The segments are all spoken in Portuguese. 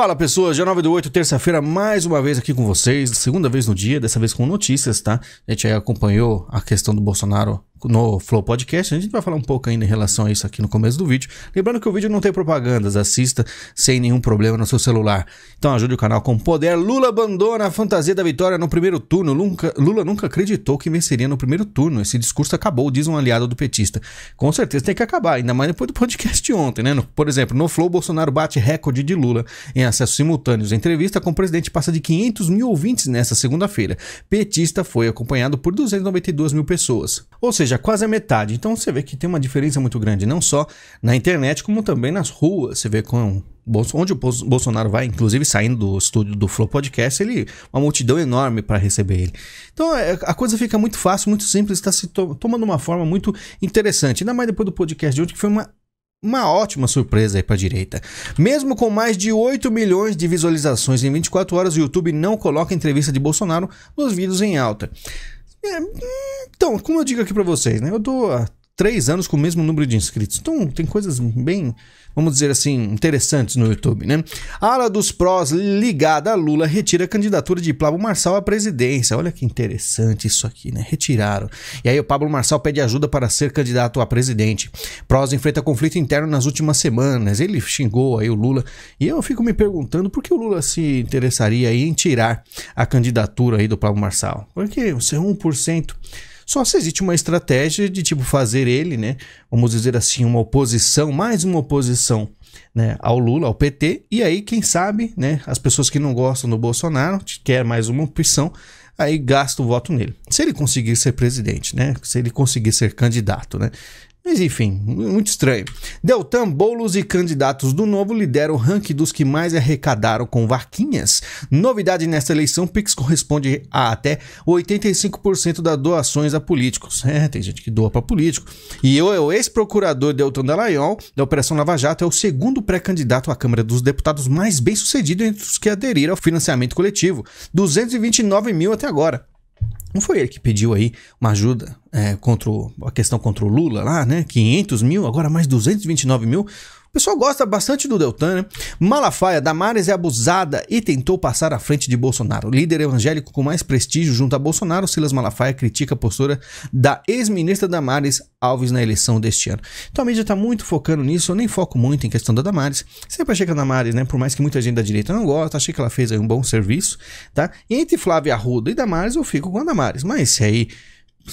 Fala pessoas, dia 9 do 8, terça-feira, mais uma vez aqui com vocês, segunda vez no dia, dessa vez com notícias, tá? A gente aí acompanhou a questão do Bolsonaro no Flow Podcast. A gente vai falar um pouco ainda em relação a isso aqui no começo do vídeo. Lembrando que o vídeo não tem propagandas, assista sem nenhum problema no seu celular. Então ajude o canal com poder. Lula abandona a fantasia da vitória no primeiro turno. Lula, Lula nunca acreditou que venceria no primeiro turno. Esse discurso acabou, diz um aliado do petista. Com certeza tem que acabar, ainda mais depois do podcast de ontem, né? No, por exemplo, no Flow, Bolsonaro bate recorde de Lula em acessos simultâneos. A entrevista com o presidente passa de 500 mil ouvintes nesta segunda-feira. Petista foi acompanhado por 292 mil pessoas. Ou seja, seja, quase a metade. Então você vê que tem uma diferença muito grande, não só na internet, como também nas ruas. Você vê com onde o Bolsonaro vai, inclusive saindo do estúdio do Flow Podcast, ele uma multidão enorme para receber ele. Então é, a coisa fica muito fácil, muito simples, está se to tomando uma forma muito interessante. Ainda mais depois do podcast de hoje, que foi uma uma ótima surpresa aí para a direita. Mesmo com mais de 8 milhões de visualizações em 24 horas, o YouTube não coloca entrevista de Bolsonaro nos vídeos em alta. É, então, como eu digo aqui para vocês, né? Eu dou há três anos com o mesmo número de inscritos. Então, tem coisas bem, vamos dizer assim, interessantes no YouTube, né? A ala dos prós ligada a Lula retira a candidatura de Pablo Marçal à presidência. Olha que interessante isso aqui, né? Retiraram. E aí o Pablo Marçal pede ajuda para ser candidato a presidente. Prós enfrenta conflito interno nas últimas semanas. Ele xingou aí o Lula. E eu fico me perguntando por que o Lula se interessaria aí em tirar a candidatura aí do Pablo Marçal. Porque você é 1%. Só se existe uma estratégia de tipo fazer ele, né? Vamos dizer assim, uma oposição, mais uma oposição né, ao Lula, ao PT, e aí, quem sabe, né, as pessoas que não gostam do Bolsonaro, quer mais uma opção, aí gasta o voto nele. Se ele conseguir ser presidente, né, se ele conseguir ser candidato, né, mas enfim, muito estranho. Deltan Boulos e candidatos do Novo lideram o ranking dos que mais arrecadaram com vaquinhas. Novidade nesta eleição, Pix corresponde a até 85% das doações a políticos. É, tem gente que doa para político. E o ex-procurador Deltan Dallagnol, da Operação Lava Jato, é o segundo pré-candidato à Câmara dos Deputados mais bem-sucedido entre os que aderiram ao financiamento coletivo. 229 mil até agora. Não foi ele que pediu aí uma ajuda é, contra o, a questão contra o Lula lá, né? 500 mil, agora mais 229 mil. O pessoal gosta bastante do Deltan, né? Malafaia, Damares é abusada e tentou passar à frente de Bolsonaro. Líder evangélico com mais prestígio junto a Bolsonaro, Silas Malafaia critica a postura da ex-ministra Damares Alves na eleição deste ano. Então a mídia está muito focando nisso, eu nem foco muito em questão da Damares. Sempre achei que a Damares, né, por mais que muita gente da direita não gosta, achei que ela fez um bom serviço, tá? E entre Flávia Arruda e Damares, eu fico com a Damares. Mas se aí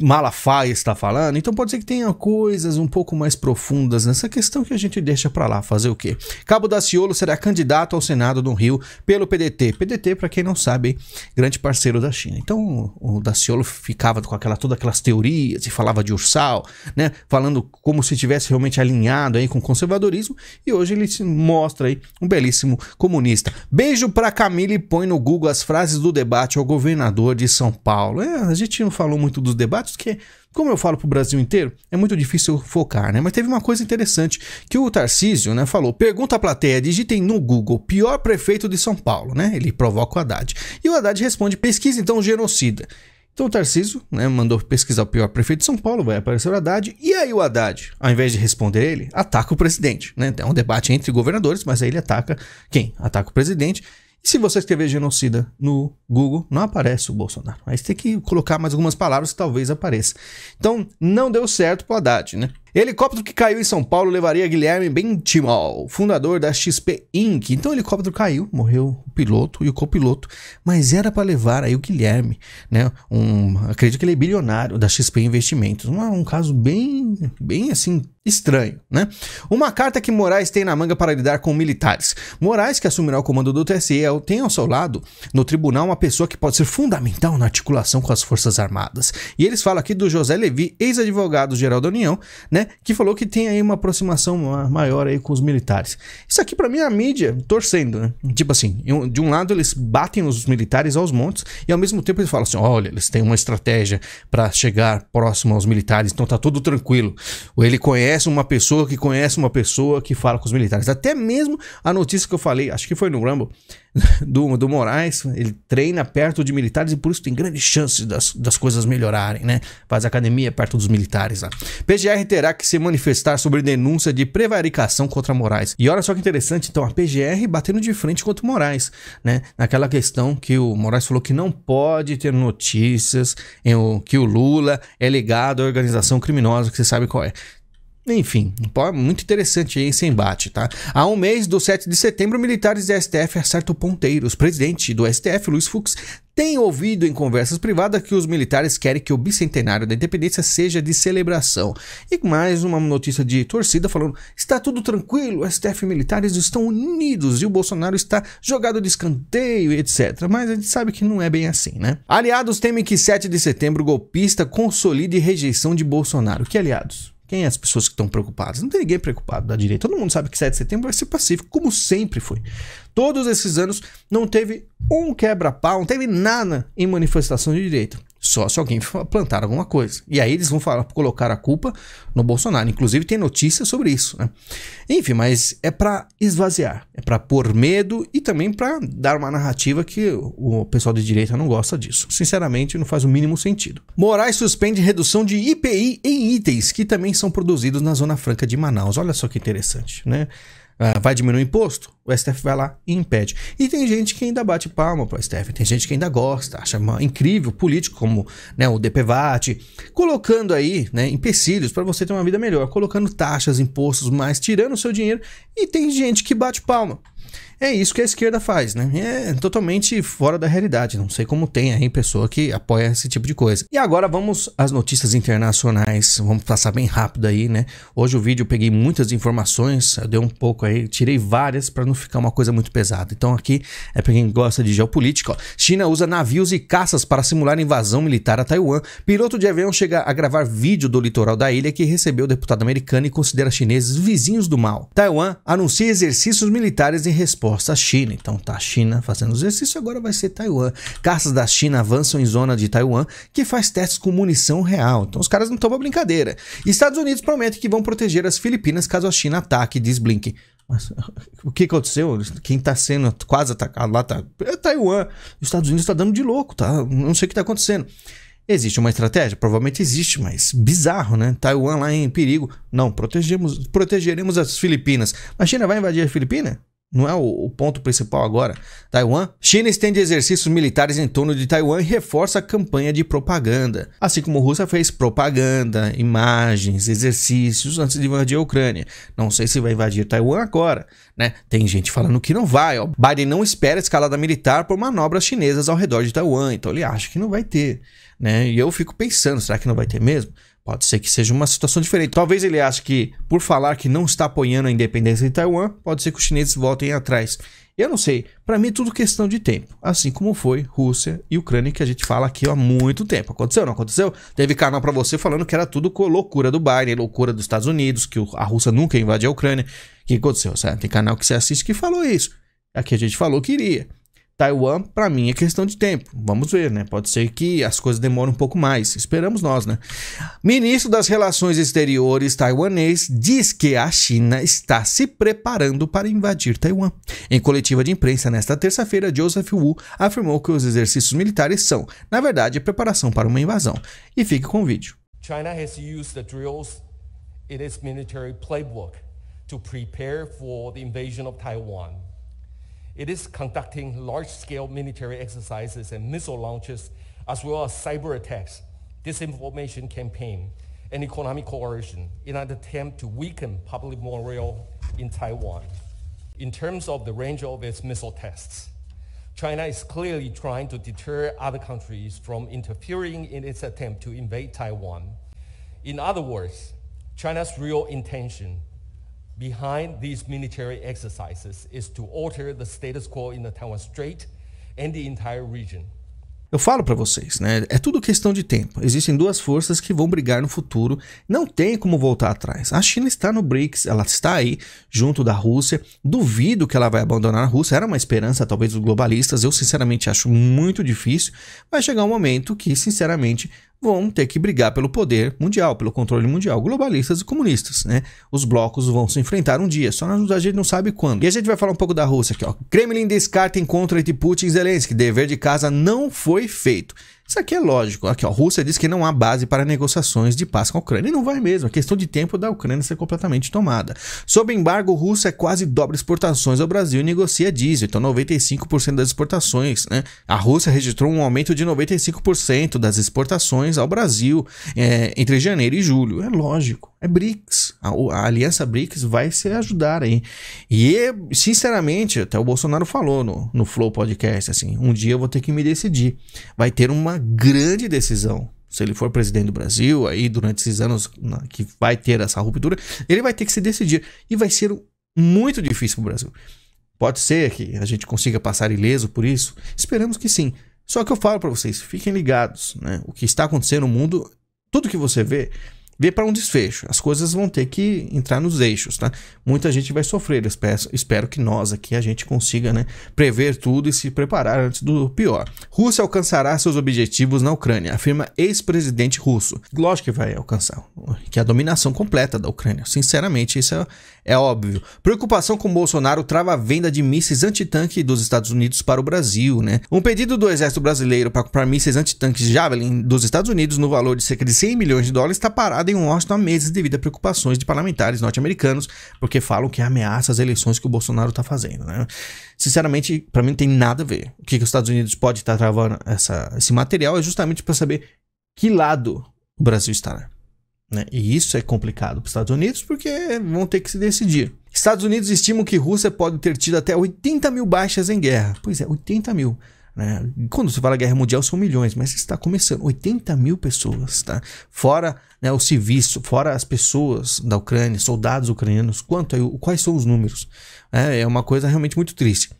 Malafaia está falando, então pode ser que tenha coisas um pouco mais profundas nessa questão que a gente deixa para lá, fazer o quê? Cabo Daciolo será candidato ao Senado do Rio pelo PDT. PDT, para quem não sabe, grande parceiro da China. Então o Daciolo ficava com aquela, todas aquelas teorias e falava de Ursal, né? Falando como se tivesse realmente alinhado aí com o conservadorismo e hoje ele se mostra aí um belíssimo comunista. Beijo para Camille e põe no Google as frases do debate ao governador de São Paulo. É, a gente não falou muito dos debates debates que, como eu falo para o Brasil inteiro, é muito difícil focar, né? Mas teve uma coisa interessante que o Tarcísio né, falou. Pergunta à plateia, digitem no Google, pior prefeito de São Paulo, né? Ele provoca o Haddad. E o Haddad responde, pesquisa então genocida. Então o Tarcísio né, mandou pesquisar o pior prefeito de São Paulo, vai aparecer o Haddad. E aí o Haddad, ao invés de responder ele, ataca o presidente. Né? Então é um debate entre governadores, mas aí ele ataca quem? Ataca o presidente se você escrever genocida no Google, não aparece o Bolsonaro. Aí você tem que colocar mais algumas palavras que talvez apareça. Então, não deu certo pro Haddad, né? Helicóptero que caiu em São Paulo levaria Guilherme Bentimol, fundador da XP Inc. Então o helicóptero caiu, morreu o piloto e o copiloto, mas era para levar aí o Guilherme, né? Um, acredito que ele é bilionário da XP Investimentos. Um, é um caso bem, bem assim estranho, né? Uma carta que Moraes tem na manga para lidar com militares. Moraes, que assumirá o comando do TSE, é tem ao seu lado no tribunal uma pessoa que pode ser fundamental na articulação com as Forças Armadas. E eles falam aqui do José Levi, ex-advogado geral da União, né? Que falou que tem aí uma aproximação maior aí com os militares. Isso aqui para mim é a mídia torcendo, né? Tipo assim, de um lado eles batem os militares aos montes e ao mesmo tempo eles falam assim, olha, eles têm uma estratégia para chegar próximo aos militares, então tá tudo tranquilo. Ou ele conhece uma pessoa que conhece uma pessoa que fala com os militares. Até mesmo a notícia que eu falei, acho que foi no Rumble, do, do Moraes, ele treina perto de militares e por isso tem grandes chances das, das coisas melhorarem, né? Faz academia perto dos militares lá. PGR terá que se manifestar sobre denúncia de prevaricação contra Moraes. E olha só que interessante, então, a PGR batendo de frente contra o Moraes, né? Naquela questão que o Moraes falou que não pode ter notícias em o, que o Lula é ligado à organização criminosa, que você sabe qual é. Enfim, muito interessante esse embate, tá? Há um mês do 7 de setembro, militares e STF acertam ponteiros. O presidente do STF, Luiz Fux, tem ouvido em conversas privadas que os militares querem que o bicentenário da independência seja de celebração. E mais uma notícia de torcida falando: está tudo tranquilo, STF e militares estão unidos e o Bolsonaro está jogado de escanteio, etc. Mas a gente sabe que não é bem assim, né? Aliados temem que 7 de setembro golpista consolide rejeição de Bolsonaro. Que aliados? Quem é as pessoas que estão preocupadas? Não tem ninguém preocupado da direita. Todo mundo sabe que 7 de setembro vai ser pacífico, como sempre foi. Todos esses anos não teve um quebra-pau, não teve nada em manifestação de direita. Só se alguém plantar alguma coisa. E aí eles vão falar, colocar a culpa no Bolsonaro. Inclusive tem notícia sobre isso. Né? Enfim, mas é para esvaziar, é para pôr medo e também para dar uma narrativa que o pessoal de direita não gosta disso. Sinceramente, não faz o mínimo sentido. Moraes suspende redução de IPI em itens que também são produzidos na Zona Franca de Manaus. Olha só que interessante, né? Ah, vai diminuir o imposto? O STF vai lá e impede. E tem gente que ainda bate palma pro STF, tem gente que ainda gosta, acha incrível político, como né, o DPVAT, colocando aí né, empecilhos para você ter uma vida melhor, colocando taxas, impostos, mais tirando o seu dinheiro. E tem gente que bate palma. É isso que a esquerda faz, né? É totalmente fora da realidade. Não sei como tem aí pessoa que apoia esse tipo de coisa. E agora vamos às notícias internacionais. Vamos passar bem rápido aí, né? Hoje o vídeo eu peguei muitas informações, eu dei um pouco aí, tirei várias para não ficar uma coisa muito pesada. Então aqui é para quem gosta de geopolítica. Ó. China usa navios e caças para simular invasão militar a Taiwan. Piloto de avião chega a gravar vídeo do litoral da ilha que recebeu o deputado americano e considera chineses vizinhos do mal. Taiwan anuncia exercícios militares em resposta Força China. Então tá a China fazendo exercício, agora vai ser Taiwan. Caças da China avançam em zona de Taiwan, que faz testes com munição real. Então os caras não estão pra brincadeira. Estados Unidos prometem que vão proteger as Filipinas caso a China ataque, diz Blinken. Mas o que aconteceu? Quem tá sendo quase atacado lá tá. É Taiwan. Os Estados Unidos tá dando de louco, tá? Não sei o que tá acontecendo. Existe uma estratégia? Provavelmente existe, mas bizarro, né? Taiwan lá em perigo. Não, protegemos, protegeremos as Filipinas. A China vai invadir a Filipina? não é o, ponto principal agora. Taiwan? China estende exercícios militares em torno de Taiwan e reforça a campanha de propaganda. Assim como a Rússia fez propaganda, imagens, exercícios antes de invadir a Ucrânia. Não sei se vai invadir Taiwan agora, né? Tem gente falando que não vai. Ó. Biden não espera escalada militar por manobras chinesas ao redor de Taiwan, então ele acha que não vai ter, né? E eu fico pensando, será que não vai ter mesmo? Pode ser que seja uma situação diferente. Talvez ele ache que, por falar que não está apoiando a independência de Taiwan, pode ser que os chineses voltem atrás. Eu não sei. Para mim é tudo questão de tempo. Assim como foi Rússia e Ucrânia, que a gente fala aqui há muito tempo. Aconteceu, não aconteceu? Teve canal para você falando que era tudo loucura do Biden, loucura dos Estados Unidos, que a Rússia nunca invadiu a Ucrânia. O que aconteceu? Tem canal que você assiste que falou isso. Aqui a gente falou que iria. Taiwan, para mim, é questão de tempo. Vamos ver, né? Pode ser que as coisas demorem um pouco mais. Esperamos nós, né? Ministro das Relações Exteriores taiwanês diz que a China está se preparando para invadir Taiwan. Em coletiva de imprensa nesta terça-feira, Joseph Wu afirmou que os exercícios militares são, na verdade, preparação para uma invasão. E fique com o vídeo. China has used the drills in its military playbook to prepare for the invasion of Taiwan. It is conducting large-scale military exercises and missile launches, as well as cyber attacks, disinformation campaign, and economic coercion in an attempt to weaken public morale in Taiwan. In terms of the range of its missile tests, China is clearly trying to deter other countries from interfering in its attempt to invade Taiwan. In other words, China's real intention behind these military exercises is to alter the status quo in the Taiwan Strait and the entire region. Eu falo para vocês, né? É tudo questão de tempo. Existem duas forças que vão brigar no futuro, não tem como voltar atrás. A China está no BRICS, ela está aí junto da Rússia. Duvido que ela vai abandonar a Rússia. Era uma esperança talvez dos globalistas. Eu sinceramente acho muito difícil. Vai chegar um momento que, sinceramente, vão ter que brigar pelo poder mundial, pelo controle mundial, globalistas e comunistas, né? Os blocos vão se enfrentar um dia, só a gente não sabe quando. E a gente vai falar um pouco da Rússia aqui, ó. Kremlin descarta encontro entre Putin e Zelensky, dever de casa não foi feito. Isso aqui é lógico. Aqui, ó, a Rússia diz que não há base para negociações de paz com a Ucrânia. E não vai mesmo. É questão de tempo da Ucrânia ser completamente tomada. Sob embargo, Rússia quase dobra exportações ao Brasil e negocia diesel. Então, 95% das exportações. Né? A Rússia registrou um aumento de 95% das exportações ao Brasil é, entre janeiro e julho. É lógico. É BRICS. A, a aliança BRICS vai se ajudar aí. E, sinceramente, até o Bolsonaro falou no, no Flow Podcast, assim, um dia eu vou ter que me decidir. Vai ter uma uma grande decisão. Se ele for presidente do Brasil, aí durante esses anos que vai ter essa ruptura, ele vai ter que se decidir. E vai ser muito difícil para o Brasil. Pode ser que a gente consiga passar ileso por isso? Esperamos que sim. Só que eu falo para vocês, fiquem ligados, né? O que está acontecendo no mundo, tudo que você vê ver para um desfecho. As coisas vão ter que entrar nos eixos, tá? Muita gente vai sofrer. Espero, espero que nós aqui a gente consiga, né, prever tudo e se preparar antes do pior. Rússia alcançará seus objetivos na Ucrânia, afirma ex-presidente russo. Lógico que vai alcançar, que é a dominação completa da Ucrânia. Sinceramente, isso é, é óbvio. Preocupação com Bolsonaro trava a venda de mísseis antitanque dos Estados Unidos para o Brasil, né? Um pedido do Exército Brasileiro para comprar mísseis antitanques Javelin dos Estados Unidos no valor de cerca de 100 milhões de dólares está parado em Washington há meses devido a preocupações de parlamentares norte-americanos, porque falam que ameaça as eleições que o Bolsonaro está fazendo. Né? Sinceramente, para mim não tem nada a ver. O que, que os Estados Unidos pode estar tá travando essa, esse material é justamente para saber que lado o Brasil está. Né? E isso é complicado para os Estados Unidos porque vão ter que se decidir. Estados Unidos estimam que Rússia pode ter tido até 80 mil baixas em guerra. Pois é, 80 mil. Né? Quando se fala guerra mundial, são milhões, mas está começando. 80 mil pessoas, tá? Fora né, os civis, fora as pessoas da Ucrânia, soldados ucranianos, quanto é, quais são os números? É, é uma coisa realmente muito triste.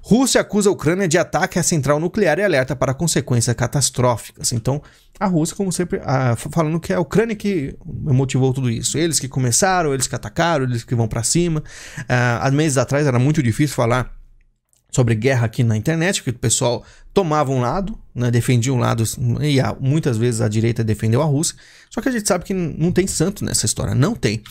Rússia acusa a Ucrânia de ataque à central nuclear e alerta para consequências catastróficas. Então, a Rússia, como sempre, a, falando que é a Ucrânia que motivou tudo isso. Eles que começaram, eles que atacaram, eles que vão para cima. Ah, há meses atrás era muito difícil falar sobre guerra aqui na internet, que o pessoal tomava um lado, né, defendia um lado, e muitas vezes a direita defendeu a Rússia. Só que a gente sabe que não tem santo nessa história, não tem.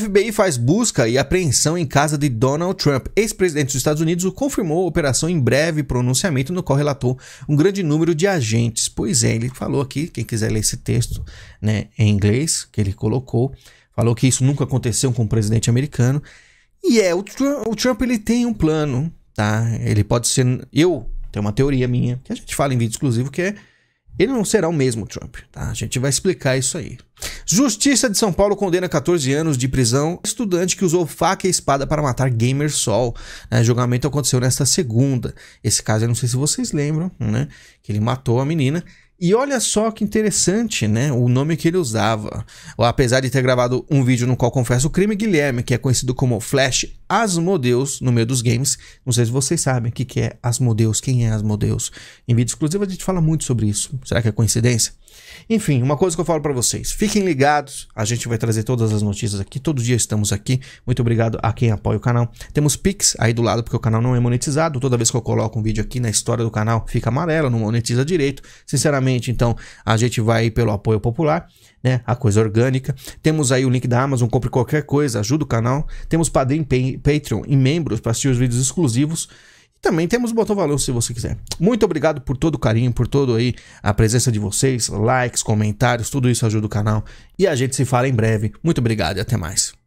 FBI faz busca e apreensão em casa de Donald Trump. Ex-presidente dos Estados Unidos confirmou a operação em breve pronunciamento, no qual relatou um grande número de agentes. Pois é, ele falou aqui, quem quiser ler esse texto né, em inglês, que ele colocou, falou que isso nunca aconteceu com o um presidente americano. E é, o Trump, o Trump ele tem um plano tá? Ele pode ser. Eu tenho uma teoria minha, que a gente fala em vídeo exclusivo, que é. Ele não será o mesmo Trump, tá? A gente vai explicar isso aí. Justiça de São Paulo condena 14 anos de prisão estudante que usou faca e espada para matar gamer Sol. Né? Julgamento aconteceu nesta segunda. Esse caso, eu não sei se vocês lembram, né? Que ele matou a menina e olha só que interessante, né? O nome que ele usava. Apesar de ter gravado um vídeo no qual confessa o crime, Guilherme, que é conhecido como Flash Asmodeus no meio dos games. Não sei se vocês sabem o que, que é Asmodeus, quem é Asmodeus. Em vídeo exclusivo a gente fala muito sobre isso. Será que é coincidência? Enfim, uma coisa que eu falo para vocês, fiquem ligados, a gente vai trazer todas as notícias aqui, todo dia estamos aqui. Muito obrigado a quem apoia o canal. Temos Pix aí do lado porque o canal não é monetizado. Toda vez que eu coloco um vídeo aqui na história do canal, fica amarelo, não monetiza direito. Sinceramente, então a gente vai pelo apoio popular, né? A coisa orgânica. Temos aí o link da Amazon, compre qualquer coisa, ajuda o canal. Temos Padrim, pay, Patreon e membros para assistir os vídeos exclusivos. E também temos Botão Valor se você quiser. Muito obrigado por todo o carinho, por todo aí a presença de vocês, likes, comentários, tudo isso ajuda o canal. E a gente se fala em breve. Muito obrigado e até mais.